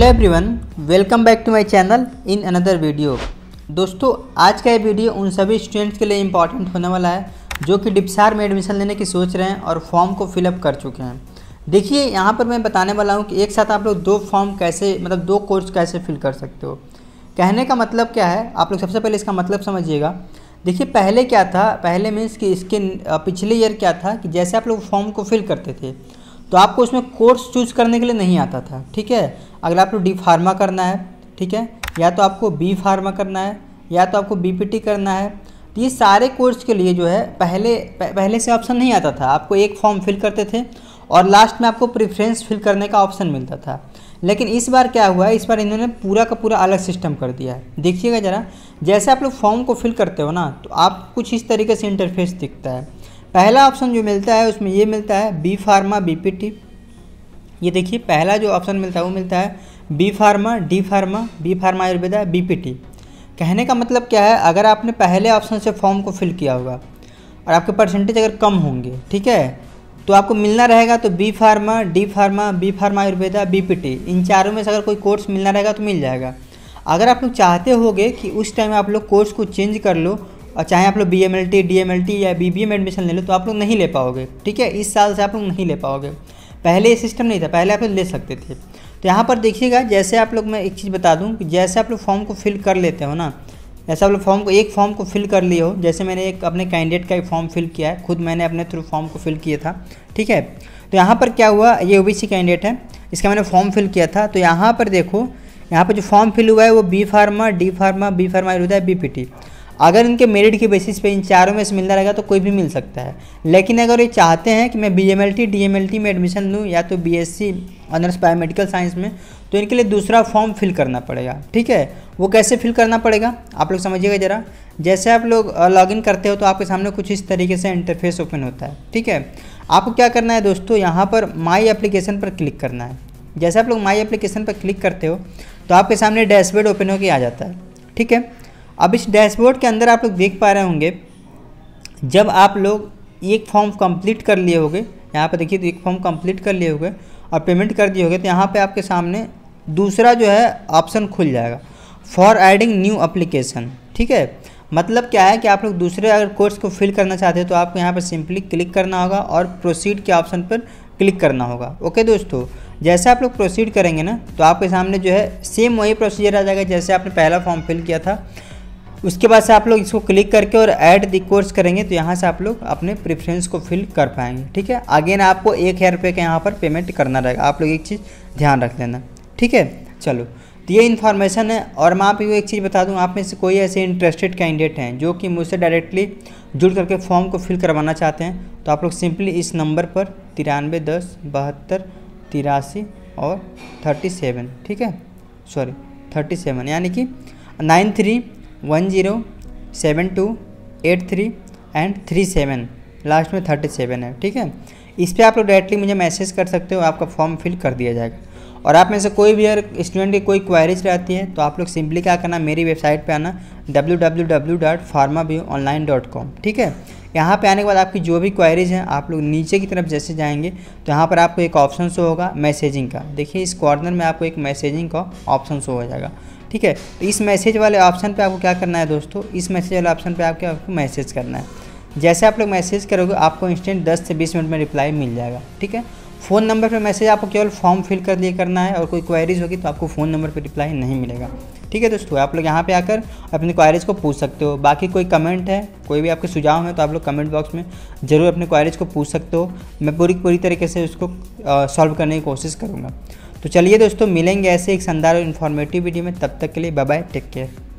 hello everyone welcome back to my channel in another video दोस्तों आज का ये वीडियो उन सभी स्टूडेंट्स के लिए इम्पॉर्टेंट होने वाला है जो कि डिप्सार में एडमिशन लेने की सोच रहे हैं और फॉर्म को फिलअप कर चुके हैं देखिए यहाँ पर मैं बताने वाला हूँ कि एक साथ आप लोग दो फॉर्म कैसे मतलब दो कोर्स कैसे फिल कर सकते हो कहने का मतलब क्या है आप लोग सबसे पहले इसका मतलब समझिएगा देखिए पहले क्या था पहले मीन्स कि इसके पिछले ईयर क्या था कि जैसे आप लोग फॉर्म को फिल करते थे तो आपको उसमें कोर्स चूज करने के लिए नहीं आता था ठीक है अगर आपको डी फार्मा करना है ठीक है या तो आपको बी फार्मा करना है या तो आपको बीपीटी करना है तो ये सारे कोर्स के लिए जो है पहले पहले से ऑप्शन नहीं आता था आपको एक फॉर्म फिल करते थे और लास्ट में आपको प्रिफ्रेंस फिल करने का ऑप्शन मिलता था लेकिन इस बार क्या हुआ है इस बार इन्होंने पूरा का पूरा अलग सिस्टम कर दिया है देखिएगा ज़रा जैसे आप लोग फॉर्म को फिल करते हो ना तो आप कुछ इस तरीके से इंटरफेस दिखता है पहला ऑप्शन जो मिलता है उसमें ये मिलता है बी फार्मा टी ये देखिए पहला जो ऑप्शन मिलता है वो मिलता है B pharma D pharma B pharma Ayurveda टी कहने का मतलब क्या है अगर आपने पहले ऑप्शन से फॉर्म को फिल किया होगा और आपके परसेंटेज अगर कम होंगे ठीक है तो आपको मिलना रहेगा तो B pharma D pharma B pharma Ayurveda टी इन चारों में से अगर कोई कोर्स मिलना रहेगा तो मिल जाएगा अगर आप लोग चाहते होगे कि उस टाइम आप लोग कोर्स को चेंज कर लो और चाहे आप लोग B M L T D M L T या बी बी एडमिशन ले लो तो आप लोग नहीं ले पाओगे ठीक है इस साल से आप लोग नहीं ले पाओगे पहले ये सिस्टम नहीं था पहले आप लोग ले सकते थे तो यहाँ पर देखिएगा जैसे आप लोग मैं एक चीज़ बता दूँ कि जैसे आप लोग फॉर्म को फिल कर लेते हो ना जैसे आप लोग फॉर्म को एक फॉर्म को फिल कर लिए हो जैसे मैंने एक अपने कैंडिडेट का एक फॉर्म फिल किया है खुद मैंने अपने थ्रू फॉर्म को फिल किया था ठीक है तो यहाँ पर क्या हुआ ये ओ कैंडिडेट है इसका मैंने फॉर्म फिल किया था तो यहाँ पर देखो यहाँ पर जो फॉर्म फिल हुआ है वो B pharma D pharma B pharma Ayurveda B P T अगर इनके मेरिट के बेसिस पे इन चारों में से मिलना रहेगा तो कोई भी मिल सकता है लेकिन अगर ये चाहते हैं कि मैं B M L T D M L T में एडमिशन लूँ या तो B S C honours biomedical science में तो इनके लिए दूसरा फॉर्म फिल करना पड़ेगा ठीक है वो कैसे फिल करना पड़ेगा आप लोग समझिएगा ज़रा जैसे आप लोग लॉग इन करते हो तो आपके सामने कुछ इस तरीके से इंटरफेस ओपन होता है ठीक है आपको क्या करना है दोस्तों यहाँ पर माई एप्लीकेशन पर क्लिक करना है जैसे आप लोग माई एप्लीकेशन पर क्लिक करते हो तो आपके सामने डैशबोर्ड ओपन होकर आ जाता है ठीक है अब इस डैशबोर्ड के अंदर आप लोग देख पा रहे होंगे जब आप लोग एक फॉर्म कंप्लीट कर लिए होगे यहाँ पर देखिए तो एक फॉर्म कंप्लीट कर लिए होगे और पेमेंट कर दिए होगे तो यहाँ पे आपके सामने दूसरा जो है ऑप्शन खुल जाएगा फॉर एडिंग न्यू अप्लीकेशन ठीक है मतलब क्या है कि आप लोग दूसरे अगर कोर्स को फिल करना चाहते हैं तो आपको यहाँ पर सिंपली क्लिक करना होगा और प्रोसीड के ऑप्शन पर क्लिक करना होगा ओके दोस्तों जैसे आप लोग प्रोसीड करेंगे ना तो आपके सामने जो है सेम वही प्रोसीजर आ जाएगा जैसे आपने पहला फॉर्म फिल किया था उसके बाद से आप लोग इसको क्लिक करके और ऐड दी कोर्स करेंगे तो यहाँ से आप लोग अपने प्रेफरेंस को फिल कर पाएंगे ठीक है अगेन आपको एक हज़ार रुपये का यहाँ पर पेमेंट करना रहेगा आप लोग एक चीज़ ध्यान रख लेना ठीक है चलो तो ये इन्फॉर्मेशन है और मैं आपको एक चीज़ बता दूँ आप में से कोई ऐसे इंटरेस्टेड कैंडिडेट हैं जो कि मुझसे डायरेक्टली जुड़ करके फॉर्म को फिल करवाना चाहते हैं तो आप लोग सिंपली इस नंबर पर तिरानवे दस बहत्तर तिरासी और थर्टी सेवन ठीक है सॉरी थर्टी सेवन यानी कि nine three one zero seven two eight three and three seven last में थर्टी सेवन है ठीक है इस पर आप लोग डायरेक्टली मुझे मैसेज कर सकते हो आपका फॉर्म फिल कर दिया जाएगा और आप में से कोई भी अगर स्टूडेंट की कोई क्वायरीज रहती है तो आप लोग सिंपली क्या करना मेरी वेबसाइट पे आना W W W dot pharma view online dot com ठीक है यहाँ पे आने के बाद आपकी जो भी क्वायरीज हैं आप लोग नीचे की तरफ जैसे जाएंगे तो यहाँ पर आपको एक ऑप्शन शो होगा मैसेजिंग का देखिए इस कॉर्नर में आपको एक मैसेजिंग का ऑप्शन शो हो जाएगा ठीक है तो इस मैसेज वाले ऑप्शन पे आपको क्या करना है दोस्तों इस मैसेज वाले ऑप्शन पे आपके आपको मैसेज करना है जैसे आप लोग मैसेज करोगे आपको इंस्टेंट 10 से 20 मिनट में रिप्लाई मिल जाएगा ठीक है फ़ोन नंबर पर मैसेज आपको केवल फॉर्म फिल कर लिए करना है और कोई क्वायरीज़ होगी तो आपको फ़ोन नंबर पर रिप्लाई नहीं मिलेगा ठीक है दोस्तों आप लोग यहाँ पे आकर अपनी क्वायरीज़ को पूछ सकते हो बाकी कोई कमेंट है कोई भी आपके सुझाव है तो आप लोग कमेंट बॉक्स में ज़रूर अपने क्वायरीज़ को पूछ सकते हो मैं पूरी पूरी तरीके से उसको सॉल्व करने की कोशिश करूँगा तो चलिए दोस्तों मिलेंगे ऐसे एक शानदार और इन्फॉर्मेटिव वीडियो में तब तक के लिए बाय टेक केयर